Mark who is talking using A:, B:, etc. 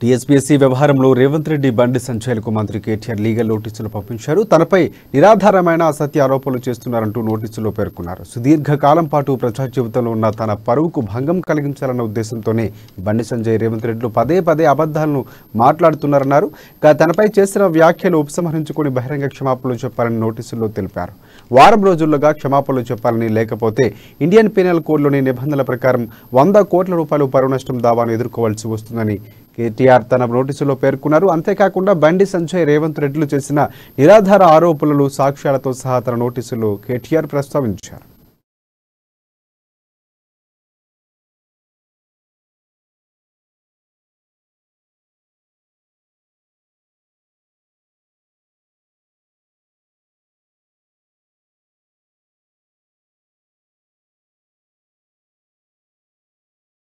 A: TSPSC వ్యవహారంలో రేవంత్ రెడ్డి బండి సంచయలకు మంత్రి కేటీఆర్ లీగల్ నోటీసులు పంపించారు తనపై నిరాధారమైన అసత్య ఆరోపణలు చేస్తున్నారంటూ నోటీసులో పేర్కొన్నారు సుదీర్ఘకాలం పాటు ప్రజా జీవితంలో ఉన్న తన పరువుకు భంగం కలిగించాలన్న ఉద్దేశంతోనే బండి సంజయ్ రేవంత్ రెడ్డిలో పదే పదే అబద్ధాలను మాట్లాడుతున్నారన్నారు తనపై చేసిన వ్యాఖ్యలు ఉపసంహరించుకుని బహిరంగ క్షమాపణలు చెప్పాలని నోటీసుల్లో తెలిపారు వారం రోజుల్లోగా క్షమాపణలు చెప్పాలని లేకపోతే ఇండియన్ పీనల్ కోడ్లోని నిబంధనల ప్రకారం వంద కోట్ల రూపాయలు పరువు నష్టం దావాను ఎదుర్కోవాల్సి వస్తుందని కేటీఆర్ తన నోటీసులో పేర్కొన్నారు అంతేకాకుండా బండి సంజయ్ రేవంత్ రెడ్డిలు చేసిన నిరాధార ఆరోపణలు సాక్ష్యాలతో సహా తన నోటీసులు కేటీఆర్ ప్రస్తావించారు